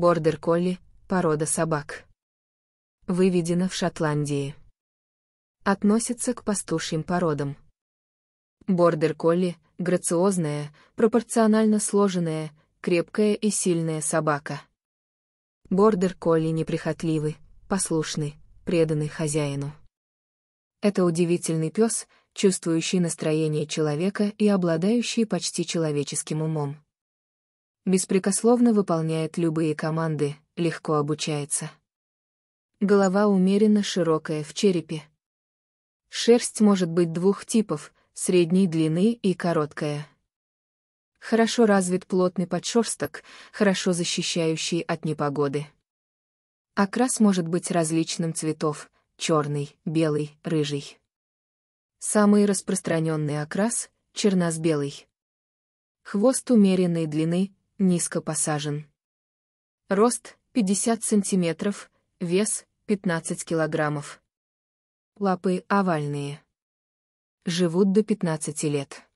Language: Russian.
бордер-колли, порода собак. Выведена в Шотландии. Относится к пастушьим породам. Бордер-колли — грациозная, пропорционально сложенная, крепкая и сильная собака. Бордер-колли неприхотливы, послушны, преданы хозяину. Это удивительный пес, чувствующий настроение человека и обладающий почти человеческим умом беспрекословно выполняет любые команды, легко обучается. Голова умеренно широкая в черепе. Шерсть может быть двух типов, средней длины и короткая. Хорошо развит плотный подшерсток, хорошо защищающий от непогоды. Окрас может быть различным цветов — черный, белый, рыжий. Самый распространенный окрас — черно-белый. Хвост умеренной длины, низко посажен. Рост 50 сантиметров. вес 15 килограммов. Лапы овальные. Живут до 15 лет.